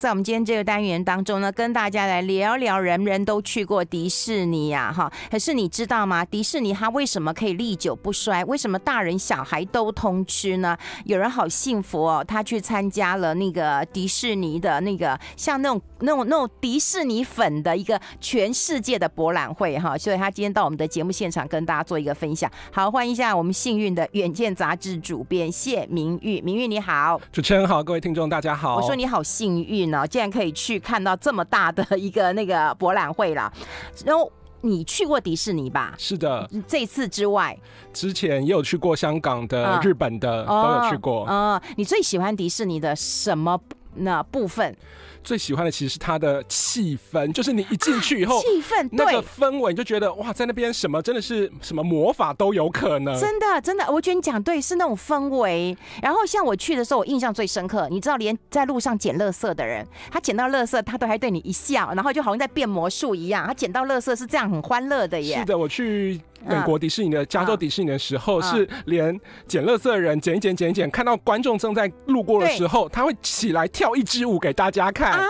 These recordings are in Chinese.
在我们今天这个单元当中呢，跟大家来聊聊人人都去过迪士尼呀，哈。可是你知道吗？迪士尼它为什么可以历久不衰？为什么大人小孩都通吃呢？有人好幸福哦，他去参加了那个迪士尼的那个像那种那种那种迪士尼粉的一个全世界的博览会哈，所以他今天到我们的节目现场跟大家做一个分享。好，欢迎一下我们幸运的《远见》杂志主编谢明玉，明玉你好。主持人好，各位听众大家好。我说你好幸运。呢，竟然可以去看到这么大的一个那个博览会了，然后你去过迪士尼吧？是的，这次之外，之前也有去过香港的、日本的，都有去过嗯，你最喜欢迪士尼的什么那部分？最喜欢的其实是它的气氛，就是你一进去以后，气氛对氛围，你就觉得哇，在那边什么真的是什么魔法都有可能。真的真的，我觉得你讲对，是那种氛围。然后像我去的时候，我印象最深刻，你知道，连在路上捡垃圾的人，他捡到垃圾，他都还对你一笑，然后就好像在变魔术一样，他捡到垃圾是这样很欢乐的耶。是的，我去。美国迪士尼的加州迪士尼的时候，是连捡垃圾的人捡一捡捡一捡，看到观众正在路过的时候，他会起来跳一支舞给大家看。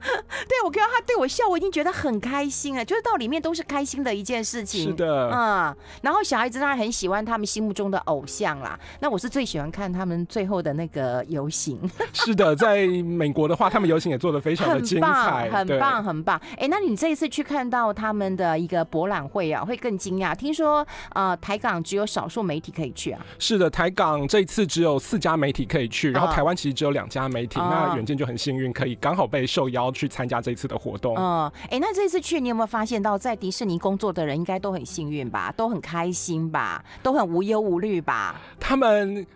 对，我看到他对我笑，我已经觉得很开心了。就是到里面都是开心的一件事情。是的，嗯。然后小孩子当然很喜欢他们心目中的偶像啦。那我是最喜欢看他们最后的那个游行。是的，在美国的话，他们游行也做的非常的精彩，很棒，很棒。哎，那你这一次去看到他们的一个博览会啊，会更惊讶。听说呃，台港只有少数媒体可以去啊。是的，台港这一次只有四家媒体可以去，然后台湾其实只有两家媒体，那远见就很幸运可以刚好被受邀。去参加这次的活动，嗯，哎，那这次去，你有没有发现到，在迪士尼工作的人应该都很幸运吧，都很开心吧，都很无忧无虑吧？他们。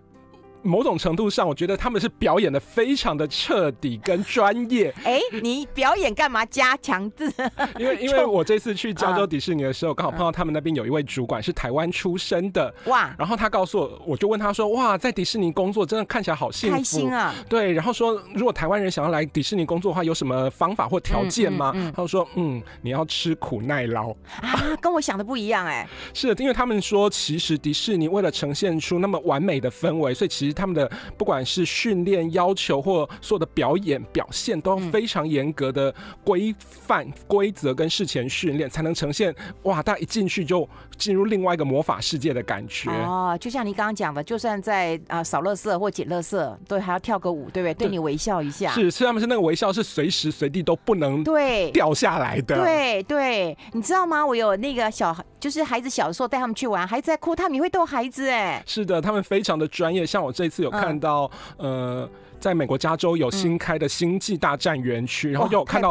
某种程度上，我觉得他们是表演的非常的彻底跟专业。哎，你表演干嘛？加强字？因为因为 我这次去加州迪士尼的时候，刚好碰到他们那边有一位主管是台湾出生的。哇！然后他告诉我，我就问他说：“哇，在迪士尼工作真的看起来好幸福。”开心啊！对，然后说如果台湾人想要来迪士尼工作的话，有什么方法或条件吗？他就说：“嗯，你要吃苦耐劳。”啊，跟我想的不一样哎。是的，因为他们说，其实迪士尼为了呈现出那么完美的氛围，所以其实。他们的不管是训练要求或所有的表演表现都非常严格的规范规则跟事前训练，才能呈现哇！大家一进去就进入另外一个魔法世界的感觉哦。就像你刚刚讲的，就算在啊扫垃圾或捡垃圾，对，还要跳个舞，对不对？对你微笑一下，是是，他们是那个微笑是随时随地都不能对掉下来的。对对，你知道吗？我有那个小，就是孩子小的时候带他们去玩，孩子在哭，他们也会逗孩子。哎，是的，他们非常的专业，像我这。这次有看到，呃，在美国加州有新开的《星际大战》园区，然后又看到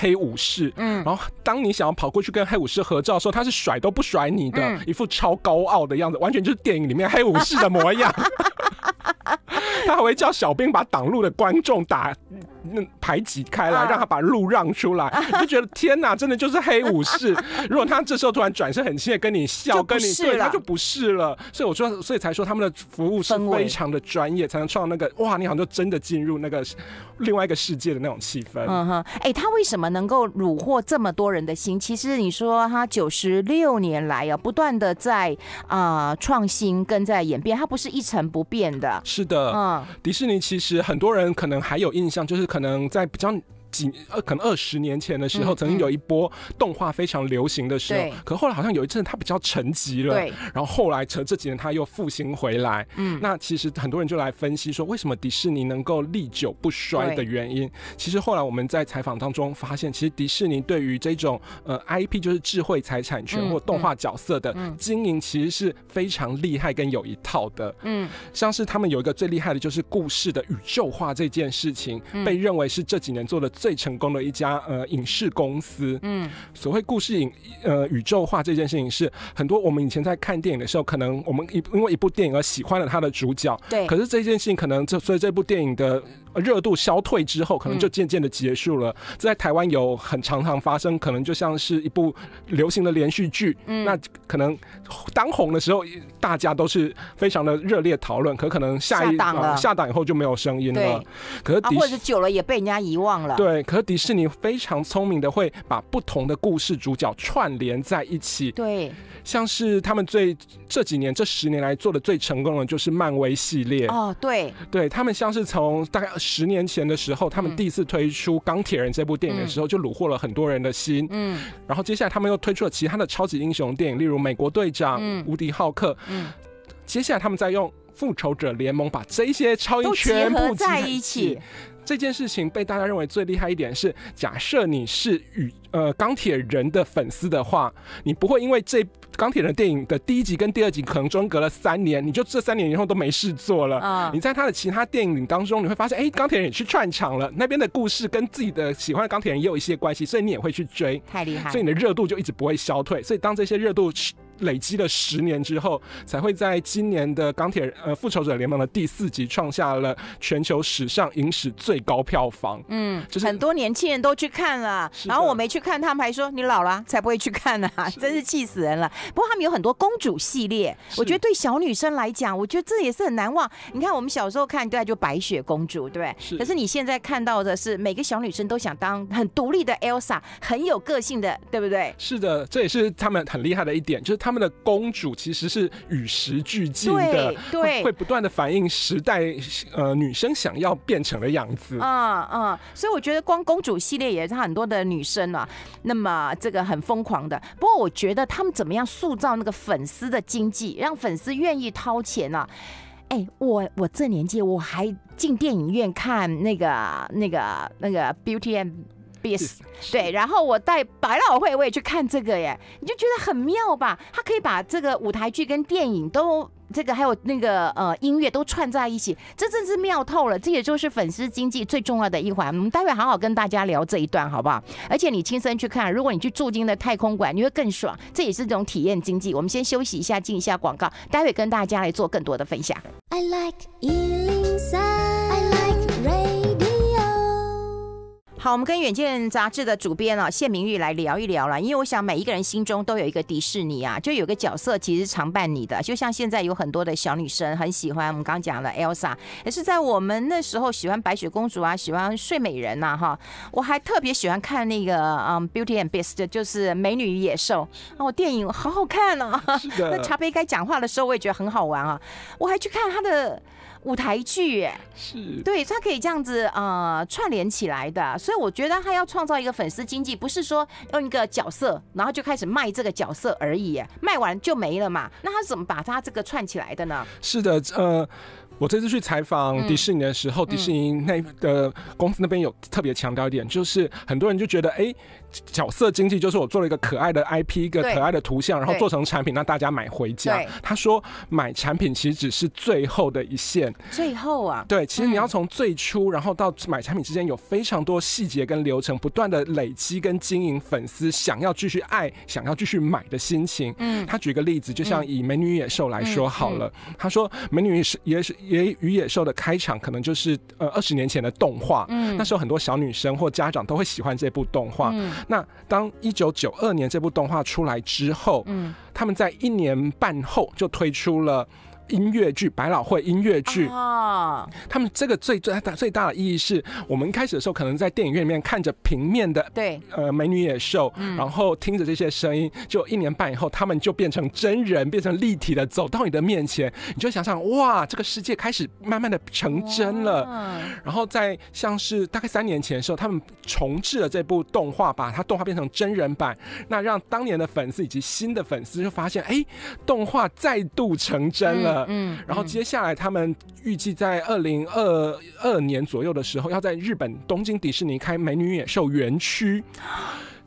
黑武士。嗯，然后当你想要跑过去跟黑武士合照的时候，他是甩都不甩你的一副超高傲的样子，完全就是电影里面黑武士的模样。他还会叫小兵把挡路的观众打。那排挤开来，让他把路让出来，就觉得天哪，真的就是黑武士。如果他这时候突然转身，很亲切跟你笑，跟你对，他就不是了。所以我说，所以才说他们的服务是非常的专业，才能创那个哇，你好像就真的进入那个另外一个世界的那种气氛。嗯哼，哎，他为什么能够虏获这么多人的心？其实你说他九十六年来啊，不断的在啊创新跟在演变，他不是一成不变的。是的，嗯，迪士尼其实很多人可能还有印象，就是可。可能在比较。几呃，可能二十年前的时候，曾经有一波动画非常流行的时候，可后来好像有一阵它比较沉寂了，对。然后后来这这几年它又复兴回来，嗯。那其实很多人就来分析说，为什么迪士尼能够历久不衰的原因？其实后来我们在采访当中发现，其实迪士尼对于这种呃 IP，就是智慧财产权或动画角色的经营，其实是非常厉害跟有一套的，嗯。像是他们有一个最厉害的就是故事的宇宙化这件事情，被认为是这几年做的。最成功的一家呃影视公司，嗯，所谓故事影呃宇宙化这件事情是很多我们以前在看电影的时候，可能我们因为一部电影而喜欢了他的主角，对，可是这件事情可能就所以这部电影的。热度消退之后，可能就渐渐的结束了。这在台湾有很常常发生，可能就像是一部流行的连续剧。嗯，那可能当红的时候，大家都是非常的热烈讨论，可可能下一档下档以后就没有声音了。可是或者久了也被人家遗忘了。对，可是迪士尼非常聪明的会把不同的故事主角串联在一起。对，像是他们最这几年这十年来做的最成功的，就是漫威系列。哦，对，对他们像是从大概。十年前的时候，他们第一次推出《钢铁人》这部电影的时候，就虏获了很多人的心。嗯，然后接下来他们又推出了其他的超级英雄电影，例如《美国队长》、《无敌浩克》。嗯，接下来他们再用《复仇者联盟》把这些超英雄全部集在一起。这件事情被大家认为最厉害一点是，假设你是与呃钢铁人的粉丝的话，你不会因为这钢铁人电影的第一集跟第二集可能中隔了三年，你就这三年以后都没事做了。你在他的其他电影当中，你会发现，哎，钢铁人也去串场了，那边的故事跟自己的喜欢的钢铁人也有一些关系，所以你也会去追，太厉害，所以你的热度就一直不会消退。所以当这些热度。累积了十年之后，才会在今年的《钢铁》呃《复仇者联盟》的第四集创下了全球史上影史最高票房。嗯，就是很多年轻人都去看了，然后我没去看，他们还说你老了才不会去看呢，真是气死人了。不过他们有很多公主系列，我觉得对小女生来讲，我觉得这也是很难忘。你看我们小时候看，对，就白雪公主，对。可是你现在看到的是每个小女生都想当很独立的 Elsa，很有个性的，对不对？是的，这也是他们很厉害的一点，就是他。他们的公主其实是与时俱进的，对，会不断的反映时代，呃，女生想要变成的样子。嗯嗯，所以我觉得光公主系列也是很多的女生啊，那么这个很疯狂的。不过我觉得他们怎么样塑造那个粉丝的经济，让粉丝愿意掏钱呢？哎，我我这年纪我还进电影院看那个那个那个 Beauty and。Bis，对，然后我带百老汇，我也去看这个耶，你就觉得很妙吧？他可以把这个舞台剧跟电影都，这个还有那个呃音乐都串在一起，这真是妙透了。这也就是粉丝经济最重要的一环。我们待会好好跟大家聊这一段，好不好？而且你亲身去看，如果你去驻京的太空馆，你会更爽。这也是一种体验经济。我们先休息一下，进一下广告，待会跟大家来做更多的分享。I like 一零三。我们跟《远见》杂志的主编啊谢明玉来聊一聊了，因为我想每一个人心中都有一个迪士尼啊，就有个角色其实常伴你的，就像现在有很多的小女生很喜欢我们刚刚讲的 Elsa，也是在我们那时候喜欢白雪公主啊，喜欢睡美人呐哈，我还特别喜欢看那个嗯《Beauty and Beast，就是美女与野兽哦，电影好好看啊，那 茶杯该讲话的时候我也觉得很好玩啊，我还去看他的。舞台剧，是对他可以这样子啊串联起来的，所以我觉得他要创造一个粉丝经济，不是说用一个角色，然后就开始卖这个角色而已，卖完就没了嘛？那他怎么把他这个串起来的呢？是的，呃，我这次去采访迪士尼的时候，迪士尼那的公司那边有特别强调一点，就是很多人就觉得哎。角色经济就是我做了一个可爱的 IP，一个可爱的图像，然后做成产品，让大家买回家。他说买产品其实只是最后的一线，最后啊，对，其实你要从最初，然后到买产品之间有非常多细节跟流程，不断的累积跟经营粉丝想要继续爱、想要继续买的心情。嗯，他举个例子，就像以《美女与野兽》来说好了。他说，《美女与野兽》也与《野兽》的开场可能就是呃二十年前的动画，嗯，那时候很多小女生或家长都会喜欢这部动画。嗯。那当一九九二年这部动画出来之后，嗯，他们在一年半后就推出了。音乐剧百老汇音乐剧，他们这个最最大最大的意义是我们开始的时候可能在电影院里面看着平面的对呃美女野兽，然后听着这些声音，就一年半以后他们就变成真人变成立体的走到你的面前，你就想想哇这个世界开始慢慢的成真了。然后在像是大概三年前的时候，他们重置了这部动画，把它动画变成真人版，那让当年的粉丝以及新的粉丝就发现，哎，动画再度成真了。嗯，然后接下来他们预计在二零二二年左右的时候，要在日本东京迪士尼开美女野兽园区。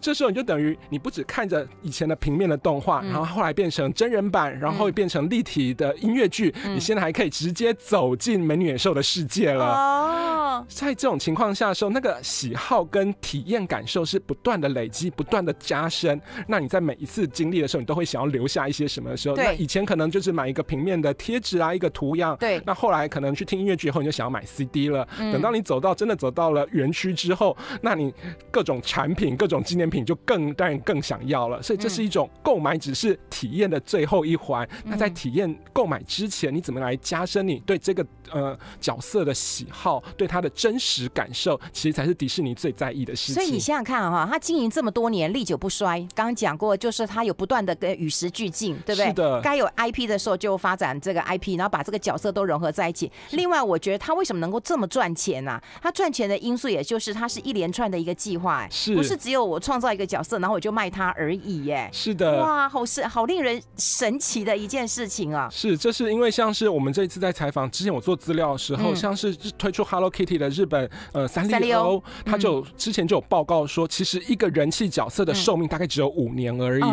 这时候你就等于你不止看着以前的平面的动画，然后后来变成真人版，然后变成立体的音乐剧，你现在还可以直接走进美女野兽的世界了。哦，在这种情况下的时候，那个喜好跟体验感受是不断的累积，不断的加深。那你在每一次经历的时候，你都会想要留下一些什么的时候？那以前可能就是买一个平面的贴纸啊，一个图样。对，那后来可能去听音乐剧以后，你就想要买 CD 了。等到你走到真的走到了园区之后，那你各种产品、各种纪念。品就更当然更想要了，所以这是一种购买，只是体验的最后一环。那在体验购买之前，你怎么来加深你对这个呃角色的喜好，对他的真实感受，其实才是迪士尼最在意的事情。所以你想想看哈，他经营这么多年历久不衰，刚刚讲过，就是他有不断的跟与时俱进，对不对？是的。该有 IP 的时候就发展这个 IP，然后把这个角色都融合在一起。另外，我觉得他为什么能够这么赚钱呢？他赚钱的因素也就是他是一连串的一个计划，哎，不是只有我创。造一个角色，然后我就卖它而已，耶！是的，哇，好是好令人神奇的一件事情啊！是，这是因为像是我们这一次在采访之前，我做资料的时候，像是推出 Hello Kitty 的日本呃三丽鸥，他就之前就有报告说，其实一个人气角色的寿命大概只有五年而已。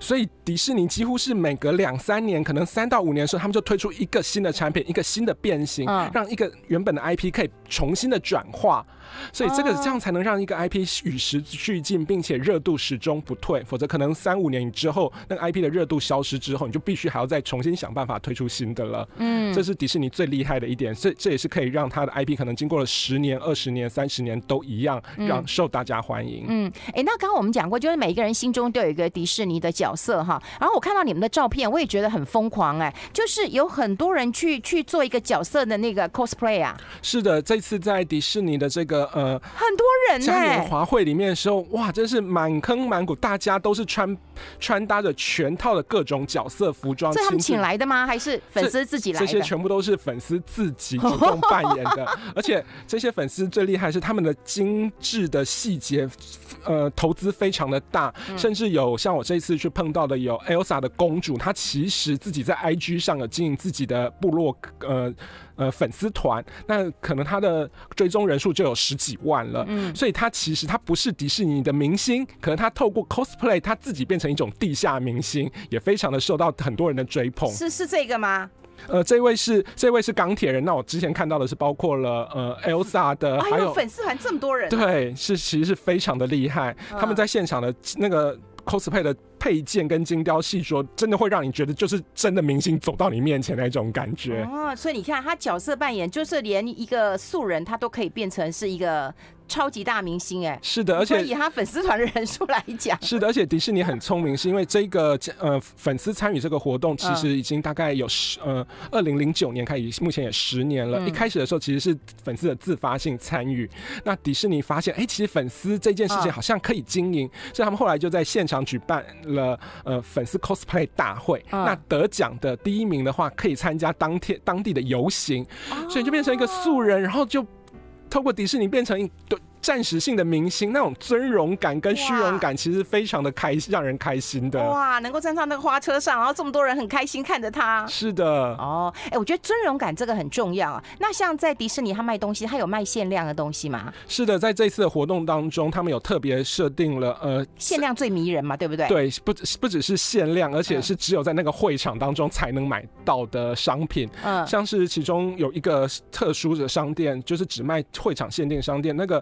所以迪士尼几乎是每隔两三年，可能三到五年的时候，他们就推出一个新的产品，一个新的变形，让一个原本的 IP 可以重新的转化。所以这个这样才能让一个 IP 与时俱进，并并且热度始终不退，否则可能三五年之后，那个 IP 的热度消失之后，你就必须还要再重新想办法推出新的了。嗯，这是迪士尼最厉害的一点，这这也是可以让它的 IP 可能经过了十年、二十年、三十年都一样让受大家欢迎。嗯，哎，那刚刚我们讲过，就是每一个人心中都有一个迪士尼的角色哈。然后我看到你们的照片，我也觉得很疯狂哎，就是有很多人去去做一个角色的那个 cosplay 啊。是的，这次在迪士尼的这个呃，很多人像我们华会里面的时候，哇这。是满坑满谷，大家都是穿穿搭着全套的各种角色服装，是他们请来的吗？还是粉丝自己？来这些全部都是粉丝自己主动扮演的，而且这些粉丝最厉害是他们的精致的细节，呃，投资非常的大，甚至有像我这一次去碰到的有 Elsa 的公主，她其实自己在 IG 上有经营自己的部落，呃。呃，粉丝团那可能他的追踪人数就有十几万了，嗯，所以他其实他不是迪士尼的明星，可能他透过 cosplay，他自己变成一种地下明星，也非常的受到很多人的追捧。是是这个吗？呃，这位是这位是钢铁人。那我之前看到的是包括了呃，Elsa 的，还有粉丝团这么多人，对，是其实是非常的厉害。他们在现场的那个。cosplay 的配件跟精雕细琢，真的会让你觉得就是真的明星走到你面前那种感觉。哦，所以你看他角色扮演，就是连一个素人他都可以变成是一个。超级大明星哎，是的，而且以他粉丝团的人数来讲，是的，而且迪士尼很聪明，是因为这个呃粉丝参与这个活动，其实已经大概有十呃二零零九年开始，目前也十年了。一开始的时候其实是粉丝的自发性参与，那迪士尼发现哎，其实粉丝这件事情好像可以经营，所以他们后来就在现场举办了呃粉丝 cosplay 大会。那得奖的第一名的话，可以参加当天当地的游行，所以就变成一个素人，然后就。透过迪士尼变成一对。暂时性的明星那种尊荣感跟虚荣感，其实非常的开心，让人开心的。哇，能够站上那个花车上，然后这么多人很开心看着他。是的。哦，哎，我觉得尊荣感这个很重要啊。那像在迪士尼，他卖东西，他有卖限量的东西吗？是的，在这次的活动当中，他们有特别设定了呃，限量最迷人嘛，对不对？对，不不，不只是限量，而且是只有在那个会场当中才能买到的商品。嗯，像是其中有一个特殊的商店，就是只卖会场限定商店那个。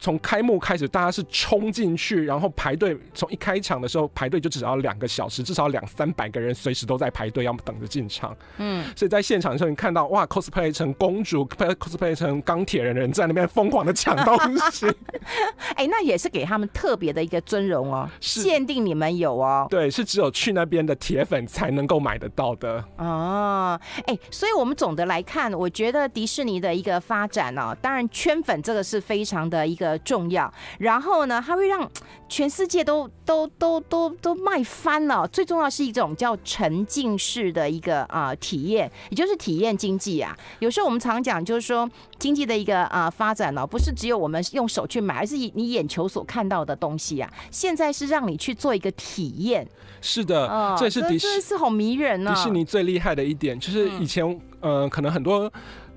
从开幕开始，大家是冲进去，然后排队。从一开场的时候排队就只要两个小时，至少两三百个人随时都在排队，要等着进场。嗯，所以在现场的时候，你看到哇，cosplay 成公主、cosplay 成钢铁人的人在那边疯狂的抢东西。哎，那也是给他们特别的一个尊荣哦。限定你们有哦，对，是只有去那边的铁粉才能够买得到的。哦，哎，所以我们总的来看，我觉得迪士尼的一个发展哦，当然圈粉这个是非常的一个。重要。然后呢，它会让 全世界都都都都都卖翻了。最重要是一种叫沉浸式的一个啊体验，也就是体验经济啊。有时候我们常讲，就是说经济的一个啊发展哦，不是只有我们用手去买，而是你眼球所看到的东西啊。现在是让你去做一个体验。是的，这是迪士尼是好迷人呢。迪士尼最厉害的一点就是以前嗯，可能很多。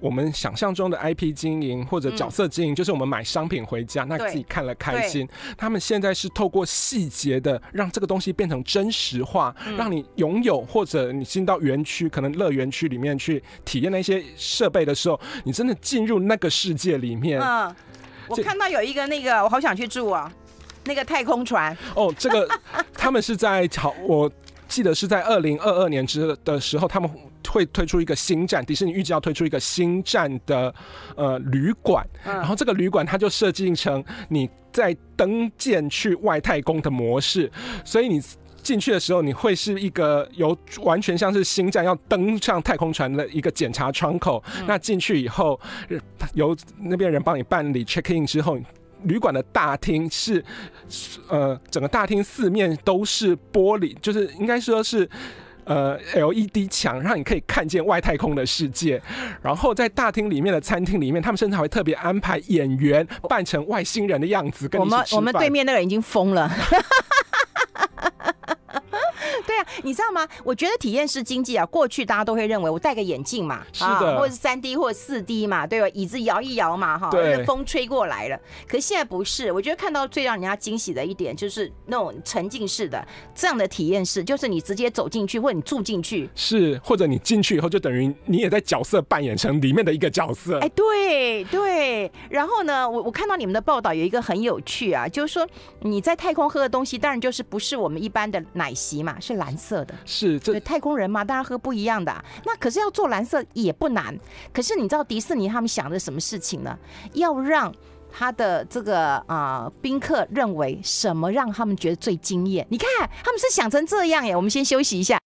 我们想象中的 IP 经营或者角色经营，就是我们买商品回家，那自己看了开心。他们现在是透过细节的，让这个东西变成真实化，让你拥有或者你进到园区，可能乐园区里面去体验那些设备的时候，你真的进入那个世界里面。嗯，我看到有一个那个，我好想去住啊，那个太空船。哦，这个他们是在，朝我记得是在二零二二年之的时候，他们。会推出一个新站，迪士尼预计要推出一个新站的呃旅馆，然后这个旅馆它就设计成你在登舰去外太空的模式，所以你进去的时候你会是一个由完全像是新站要登上太空船的一个检查窗口，那进去以后由那边人帮你办理 check in 之后，旅馆的大厅是呃整个大厅四面都是玻璃，就是应该说是。呃，LED 墙让你可以看见外太空的世界，然后在大厅里面的餐厅里面，他们甚至还会特别安排演员扮成外星人的样子跟你我们我们对面那个人已经疯了。对呀，你知道吗？我觉得体验式经济啊，过去大家都会认为我戴个眼镜嘛，是的，或者是三 D 或者四 D 嘛，对吧？椅子摇一摇嘛，哈，对，风吹过来了。可现在不是，我觉得看到最让人家惊喜的一点就是那种沉浸式的这样的体验式，就是你直接走进去或者你住进去，是，或者你进去以后就等于你也在角色扮演成里面的一个角色。哎，对对。然后呢，我我看到你们的报道有一个很有趣啊，就是说你在太空喝的东西，当然就是不是我们一般的奶昔嘛，是。蓝色的是这太空人嘛，当然喝不一样的。那可是要做蓝色也不难。可是你知道迪士尼他们想的什么事情呢？要让他的这个啊宾客认为什么让他们觉得最惊艳？你看，他们是想成这样耶。我们先休息一下。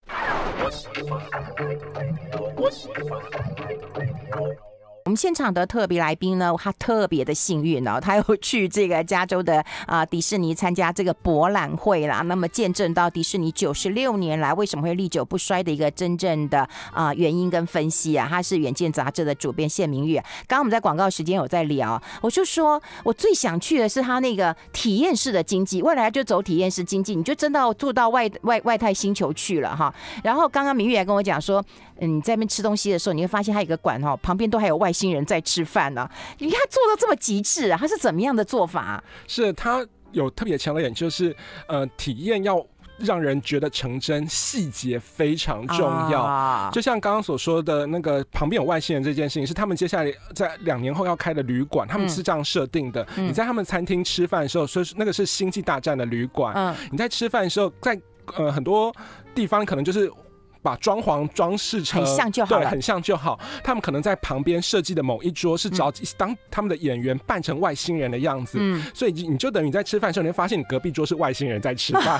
我们现场的特别来宾呢，他特别的幸运哦，他又去这个加州的啊迪士尼参加这个博览会啦，那么见证到迪士尼九十六年来为什么会历久不衰的一个真正的啊原因跟分析啊，他是《远见》杂志的主编谢明玉。刚刚我们在广告时间有在聊，我就说我最想去的是他那个体验式的经济，未来就走体验式经济，你就真的住到外外外太星球去了哈。然后刚刚明玉还跟我讲说，嗯你在那边吃东西的时候，你会发现他有个馆哈，旁边都还有外。星人在吃饭呢，你看做到这么极致啊！他是怎么样的做法？是他有特别强的点，就是呃，体验要让人觉得成真，细节非常重要。就像刚刚所说的那个旁边有外星人这件事情，是他们接下来在两年后要开的旅馆，他们是这样设定的。你在他们餐厅吃饭的时候，所以那个是《星际大战》的旅馆。你在吃饭的时候，在呃很多地方可能就是。把装潢装饰成很像就好，对，很像就好。他们可能在旁边设计的某一桌是找当他们的演员扮成外星人的样子，所以你就等于在吃饭的时候，你会发现你隔壁桌是外星人在吃饭。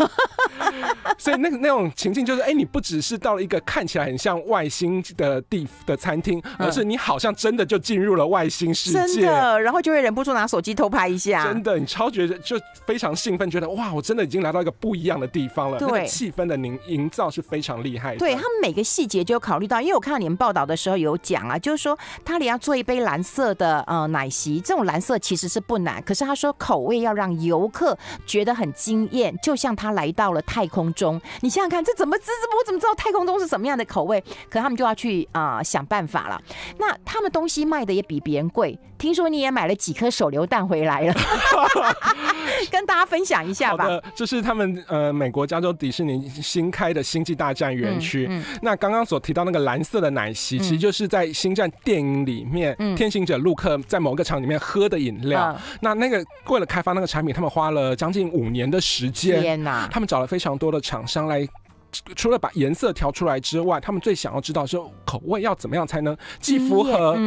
所以那那种情境就是，哎，你不只是到了一个看起来很像外星的地的餐厅，而是你好像真的就进入了外星世界。真的，然后就会忍不住拿手机偷拍一下。真的，你超觉得就非常兴奋，觉得哇，我真的已经来到一个不一样的地方了。对，气氛的营营造是非常厉害的。对他们每个细节就考虑到，因为我看到你们报道的时候有讲啊，就是说他里要做一杯蓝色的呃奶昔，这种蓝色其实是不难，可是他说口味要让游客觉得很惊艳，就像他来到了太空中。你想想看，这怎么滋滋？我怎么知道太空中是什么样的口味？可他们就要去啊想办法了。那他们东西卖的也比别人贵，听说你也买了几颗手榴弹回来了，跟大家分享一下吧。这是他们呃美国加州迪士尼新开的星际大战园区。嗯，那刚刚所提到那个蓝色的奶昔，其实就是在《星战》电影里面，天行者陆克在某个场里面喝的饮料。那那个为了开发那个产品，他们花了将近五年的时间。天呐！他们找了非常多的厂商来，除了把颜色调出来之外，他们最想要知道是口味要怎么样才能既符合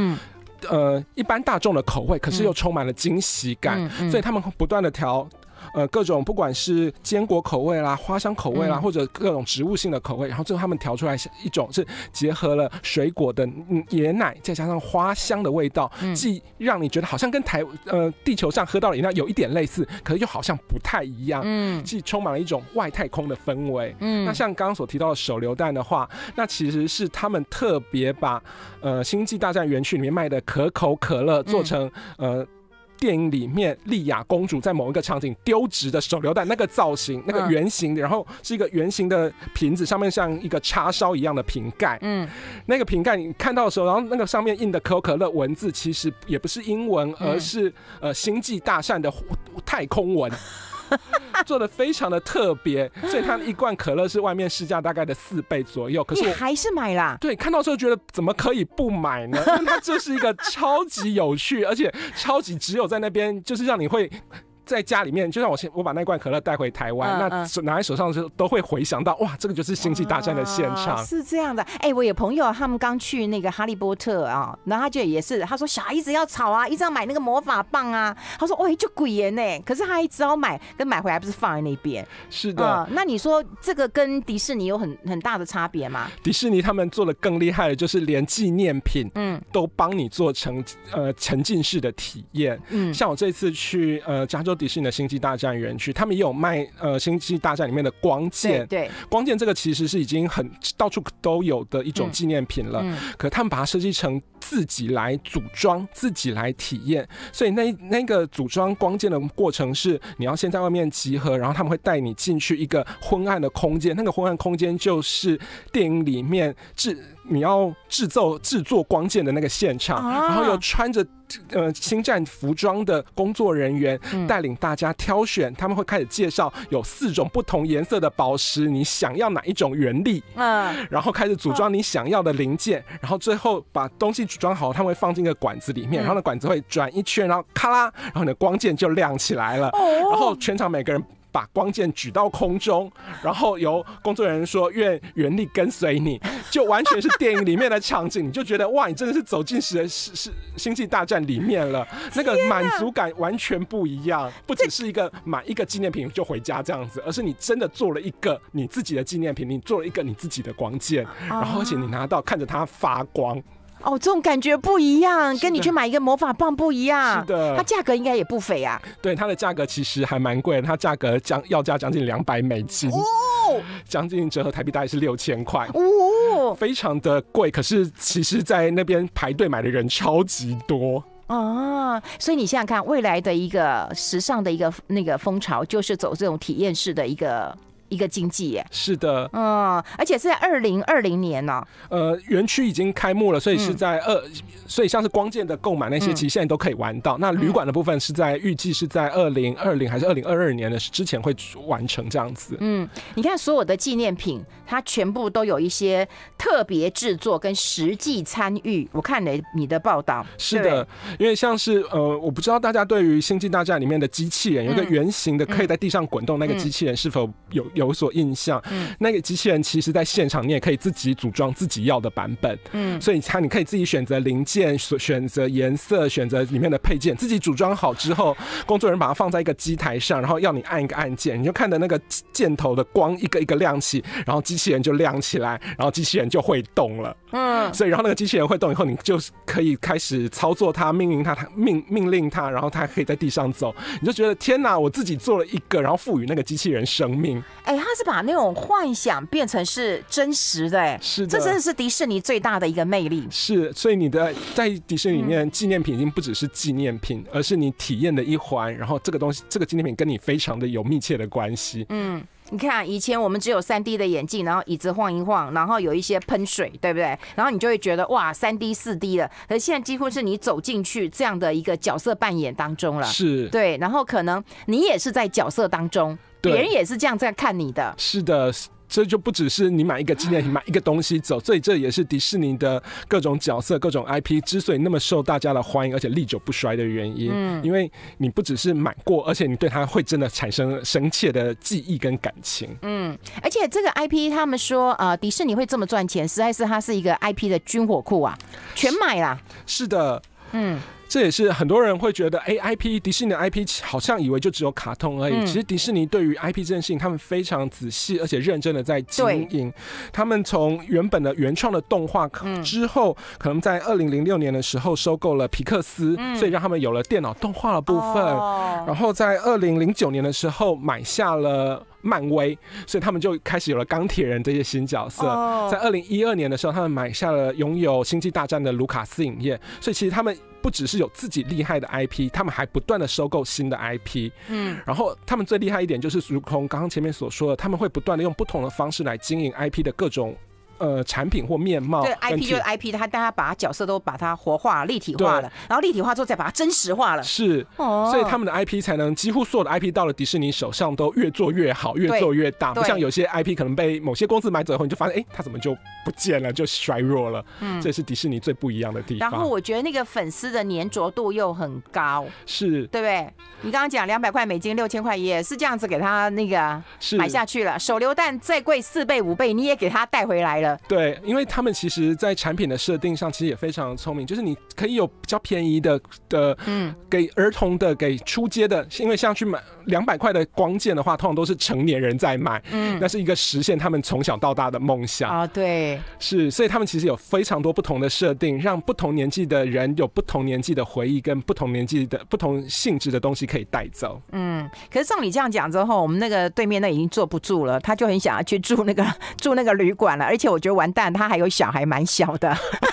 呃一般大众的口味，可是又充满了惊喜感，所以他们不断的调。呃，各种不管是坚果口味啦、花香口味啦，或者各种植物性的口味，然后最后他们调出来一种，是结合了水果的椰奶，再加上花香的味道，既让你觉得好像跟台呃地球上喝到的饮料有一点类似，可是又好像不太一样，嗯，既充满了一种外太空的氛围，嗯，那像刚刚所提到的手榴弹的话，那其实是他们特别把呃星际大战园区里面卖的可口可乐做成呃。电影里面，丽亚公主在某一个场景丢掷的手榴弹，那个造型，那个圆形，然后是一个圆形的瓶子，上面像一个叉烧一样的瓶盖。嗯，那个瓶盖你看到的时候，然后那个上面印的可口可乐文字，其实也不是英文，而是呃《星际大战的太空文。做的非常的特别，所以它一罐可乐是外面市价大概的四倍左右。可是我还是买啦。对，看到之后觉得怎么可以不买呢？它就是一个超级有趣，而且超级只有在那边，就是让你会。在家里面，就像我先我把那罐可乐带回台湾，那拿在手上就都会回想到，哇，这个就是星际大战的现场。是这样的，哎，我有朋友他们刚去那个哈利波特啊，然后他就也是，他说小孩子要吵啊，一直要买那个魔法棒啊。他说，喂，就鬼人呢，可是他一直要买，跟买回来不是放在那边？是的。那你说这个跟迪士尼有很很大的差别吗？迪士尼他们做的更厉害的就是连纪念品，嗯，都帮你做成呃沉浸式的体验。嗯，像我这次去呃加州。迪士尼的《星际大战》园区，他们也有卖呃《星际大战》里面的光剑。对，光剑这个其实是已经很到处都有的一种纪念品了。可他们把它设计成。自己来组装，自己来体验。所以那那个组装光剑的过程是，你要先在外面集合，然后他们会带你进去一个昏暗的空间。那个昏暗空间就是电影里面制你要制造制作光剑的那个现场。然后有穿着呃星战服装的工作人员带领大家挑选，他们会开始介绍有四种不同颜色的宝石，你想要哪一种原力？嗯，然后开始组装你想要的零件，然后最后把东西。装好，他们会放进一个管子里面，然后那管子会转一圈，然后咔啦，然后你的光剑就亮起来了。然后全场每个人把光剑举到空中，然后由工作人员说：“愿原力跟随你。”就完全是电影里面的场景，你就觉得哇，你真的是走进实是是《星际大战》里面了。那个满足感完全不一样，不只是一个买一个纪念品就回家这样子，而是你真的做了一个你自己的纪念品，你做了一个你自己的光剑，然后而且你拿到看着它发光。哦，这种感觉不一样，跟你去买一个魔法棒不一样。是的，它价格应该也不菲呀。对，它的价格其实还蛮贵，它价格将要价将近两百美金，将近折合台币大概是六千块，非常的贵。可是其实，在那边排队买的人超级多啊。所以你想想看，未来的一个时尚的一个那个风潮，就是走这种体验式的一个。一个经济耶，是的，嗯，而且是在二零二零年呢。呃，园区已经开幕了，所以是在二，所以像是光剑的购买那些，其实现在都可以玩到。那旅馆的部分是在预计是在二零二零还是二零二二年的之前会完成这样子。嗯，你看所有的纪念品，它全部都有一些特别制作跟实际参与。我看了你的报道，是的，因为像是呃，我不知道大家对于《星际大战》里面的机器人，有个圆形的可以在地上滚动那个机器人，是否有？有所印象，嗯，那个机器人其实在现场，你也可以自己组装自己要的版本。嗯，所以它你可以自己选择零件，选择颜色，选择里面的配件，自己组装好之后，工作人员把它放在一个机台上，然后要你按一个按键，你就看着那个箭头的光一个一个亮起，然后机器人就亮起来，然后机器人就会动了。嗯，所以然后那个机器人会动以后，你就可以开始操作它，命令它，命命令它，然后它可以在地上走，你就觉得天哪，我自己做了一个，然后赋予那个机器人生命。哎，他是把那种幻想变成是真实的，哎，是，这真的是迪士尼最大的一个魅力。是，所以你的在迪士尼里面，纪念品已经不只是纪念品，而是你体验的一环。然后这个东西，这个纪念品跟你非常的有密切的关系。嗯。你看，以前我们只有 3D 的眼镜，然后椅子晃一晃，然后有一些喷水，对不对？然后你就会觉得哇，3D、4D 的。可是现在几乎是你走进去这样的一个角色扮演当中了，是，对。然后可能你也是在角色当中，别人也是这样在看你的，是的。这就不只是你买一个纪念品、买一个东西走，所以这也是迪士尼的各种角色、各种 IP 之所以那么受大家的欢迎，而且历久不衰的原因。嗯，因为你不只是买过，而且你对它会真的产生深切的记忆跟感情。嗯，而且这个 IP，他们说，呃，迪士尼会这么赚钱，实在是它是一个 IP 的军火库啊，全买啦。是的，嗯。这也是很多人会觉得，A I P 迪士尼的 I P 好像以为就只有卡通而已。其实迪士尼对于 I P 正情，他们非常仔细而且认真的在经营。他们从原本的原创的动画之后，可能在二零零六年的时候收购了皮克斯，所以让他们有了电脑动画的部分。然后在二零零九年的时候买下了漫威，所以他们就开始有了钢铁人这些新角色。在二零一二年的时候，他们买下了拥有星际大战的卢卡斯影业，所以其实他们。不只是有自己厉害的 IP，他们还不断的收购新的 IP。嗯，然后他们最厉害一点就是，如同刚刚前面所说的，他们会不断的用不同的方式来经营 IP 的各种。呃，产品或面貌对，IP 就是 IP，他大家把角色都把它活化、立体化了，然后立体化之后再把它真实化了，是，哦、所以他们的 IP 才能几乎所有的 IP 到了迪士尼手上都越做越好，越做越大。不像有些 IP 可能被某些公司买走以后，你就发现，哎，他怎么就不见了，就衰弱了。嗯，这是迪士尼最不一样的地方。然后我觉得那个粉丝的粘着度又很高，是，对不对？你刚刚讲两百块美金，六千块也是这样子给他那个买下去了，手榴弹再贵四倍五倍，你也给他带回来了。对，因为他们其实，在产品的设定上，其实也非常聪明。就是你可以有比较便宜的的，嗯，给儿童的，给出街的，因为像去买两百块的光剑的话，通常都是成年人在买，嗯，那是一个实现他们从小到大的梦想啊。对，是，所以他们其实有非常多不同的设定，让不同年纪的人有不同年纪的回忆，跟不同年纪的不同性质的东西可以带走。嗯，可是照你这样讲之后，我们那个对面那已经坐不住了，他就很想要去住那个 住那个旅馆了，而且我。觉得完蛋，他还有小孩，蛮小的，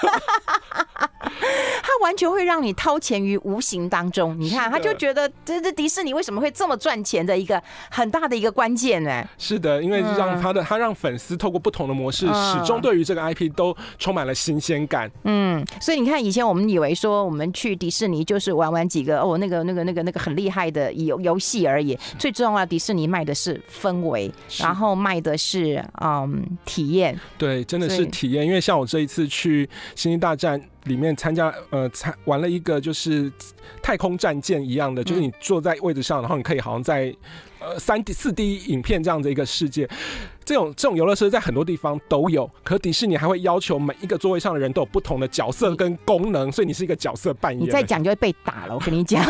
他完全会让你掏钱于无形当中。你看，他就觉得，这这迪士尼为什么会这么赚钱的一个很大的一个关键哎。是的，因为让他的他让粉丝透过不同的模式，始终对于这个 IP 都充满了新鲜感。嗯，所以你看，以前我们以为说我们去迪士尼就是玩玩几个哦，那个那个那个那个很厉害的游游戏而已。最重要，迪士尼卖的是氛围，然后卖的是嗯体验。对。真的是体验，因为像我这一次去《星际大战》里面参加，呃，参玩了一个就是太空战舰一样的，就是你坐在位置上，然后你可以好像在呃三 D 四 D 影片这样的一个世界。这种这种游乐设施在很多地方都有，可迪士尼还会要求每一个座位上的人都有不同的角色跟功能，所以你是一个角色扮演。你再讲就会被打了，我跟你讲。